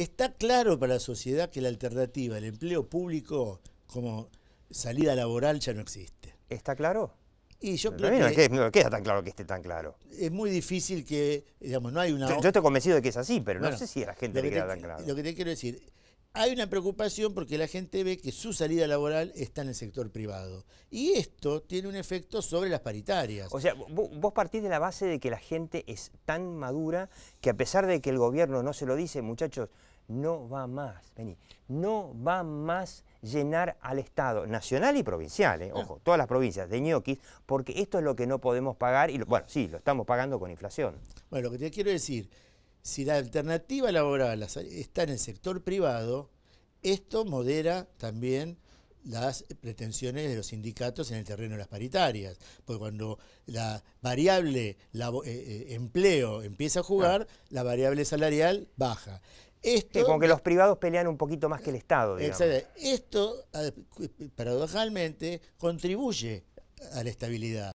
Está claro para la sociedad que la alternativa, el empleo público como salida laboral ya no existe. ¿Está claro? Y yo creo no, que, queda tan claro que esté tan claro. Es muy difícil que, digamos, no hay una... Yo, estoy convencido de que es así, pero no sé si a la gente le queda tan claro. Lo que te quiero decir, hay una preocupación porque la gente ve que su salida laboral está en el sector privado. Y esto tiene un efecto sobre las paritarias. O sea, vos partís de la base de que la gente es tan madura que a pesar de que el gobierno no se lo dice, muchachos, no va más, vení, no va más llenar al Estado nacional y provincial, eh, ah. ojo, todas las provincias de ñoquis, porque esto es lo que no podemos pagar y, bueno, sí, lo estamos pagando con inflación. Bueno, lo que te quiero decir si la alternativa laboral está en el sector privado, esto modera también las pretensiones de los sindicatos en el terreno de las paritarias, porque cuando la variable eh, eh, empleo empieza a jugar, la variable salarial baja. Esto, como que los privados pelean un poquito más que el Estado. Digamos. Esto, paradojalmente, contribuye a la estabilidad.